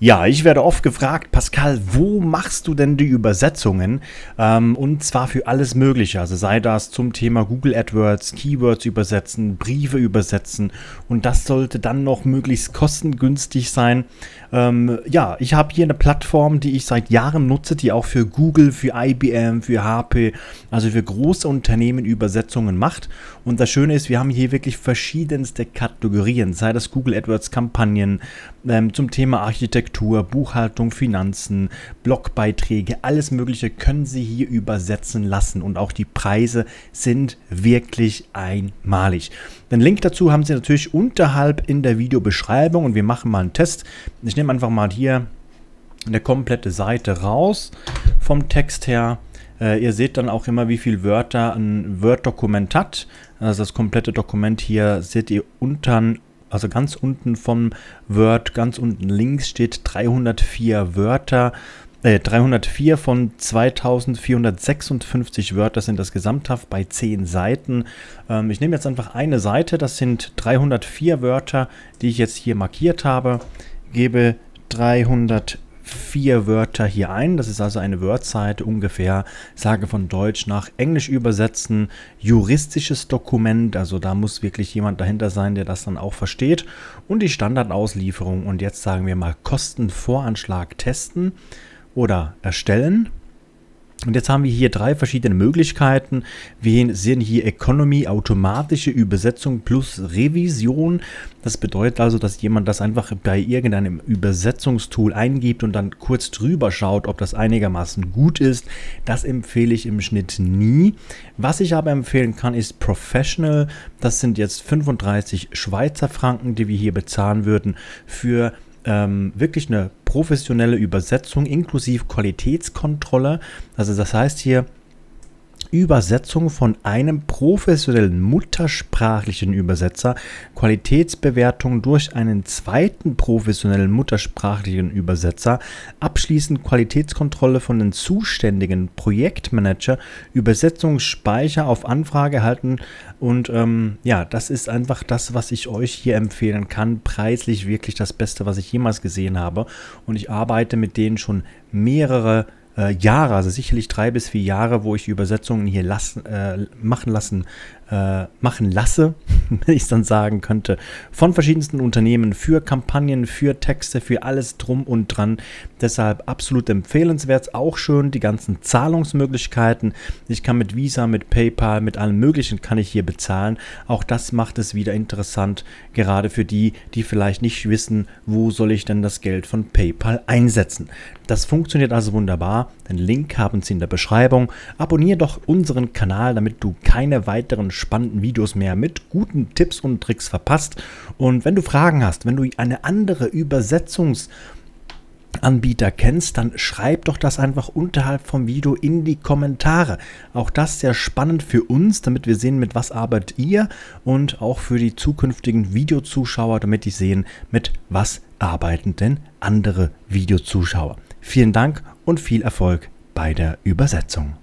Ja, ich werde oft gefragt, Pascal, wo machst du denn die Übersetzungen? Ähm, und zwar für alles Mögliche. Also sei das zum Thema Google AdWords, Keywords übersetzen, Briefe übersetzen. Und das sollte dann noch möglichst kostengünstig sein. Ähm, ja, ich habe hier eine Plattform, die ich seit Jahren nutze, die auch für Google, für IBM, für HP, also für große Unternehmen Übersetzungen macht. Und das Schöne ist, wir haben hier wirklich verschiedenste Kategorien. Sei das Google AdWords Kampagnen ähm, zum Thema Architektur. Architektur, Buchhaltung, Finanzen, Blogbeiträge, alles Mögliche können Sie hier übersetzen lassen und auch die Preise sind wirklich einmalig. Den Link dazu haben Sie natürlich unterhalb in der Videobeschreibung und wir machen mal einen Test. Ich nehme einfach mal hier eine komplette Seite raus vom Text her. Äh, ihr seht dann auch immer, wie viele Wörter ein Word-Dokument hat. Also das komplette Dokument hier seht ihr unten also ganz unten vom Word, ganz unten links steht 304 Wörter. 304 äh, von 2456 Wörter sind das gesamthaft bei 10 Seiten. Ähm, ich nehme jetzt einfach eine Seite, das sind 304 Wörter, die ich jetzt hier markiert habe, gebe 304 vier Wörter hier ein. Das ist also eine Wordseite ungefähr, sage von Deutsch nach Englisch übersetzen, juristisches Dokument, also da muss wirklich jemand dahinter sein, der das dann auch versteht. Und die Standardauslieferung und jetzt sagen wir mal Kostenvoranschlag testen oder erstellen. Und jetzt haben wir hier drei verschiedene Möglichkeiten. Wir sehen hier Economy, automatische Übersetzung plus Revision. Das bedeutet also, dass jemand das einfach bei irgendeinem Übersetzungstool eingibt und dann kurz drüber schaut, ob das einigermaßen gut ist. Das empfehle ich im Schnitt nie. Was ich aber empfehlen kann, ist Professional. Das sind jetzt 35 Schweizer Franken, die wir hier bezahlen würden für ähm, wirklich eine professionelle Übersetzung inklusive Qualitätskontrolle. Also das heißt hier, Übersetzung von einem professionellen muttersprachlichen Übersetzer, Qualitätsbewertung durch einen zweiten professionellen muttersprachlichen Übersetzer, abschließend Qualitätskontrolle von den zuständigen Projektmanager, Übersetzungsspeicher auf Anfrage halten und ähm, ja, das ist einfach das, was ich euch hier empfehlen kann. Preislich wirklich das Beste, was ich jemals gesehen habe und ich arbeite mit denen schon mehrere Jahre äh, Jahre, also sicherlich drei bis vier Jahre, wo ich die Übersetzungen hier lassen, äh, machen lassen, äh, machen lasse wenn ich es dann sagen könnte, von verschiedensten Unternehmen für Kampagnen, für Texte, für alles drum und dran. Deshalb absolut empfehlenswert. Auch schön die ganzen Zahlungsmöglichkeiten. Ich kann mit Visa, mit PayPal, mit allem Möglichen kann ich hier bezahlen. Auch das macht es wieder interessant, gerade für die, die vielleicht nicht wissen, wo soll ich denn das Geld von PayPal einsetzen. Das funktioniert also wunderbar. Den Link haben Sie in der Beschreibung. Abonniere doch unseren Kanal, damit du keine weiteren spannenden Videos mehr mit guten guten Tipps und Tricks verpasst. Und wenn du Fragen hast, wenn du eine andere Übersetzungs- Anbieter kennst, dann schreib doch das einfach unterhalb vom Video in die Kommentare. Auch das sehr spannend für uns, damit wir sehen, mit was arbeitet ihr und auch für die zukünftigen Videozuschauer, damit die sehen, mit was arbeiten denn andere Videozuschauer. Vielen Dank und viel Erfolg bei der Übersetzung.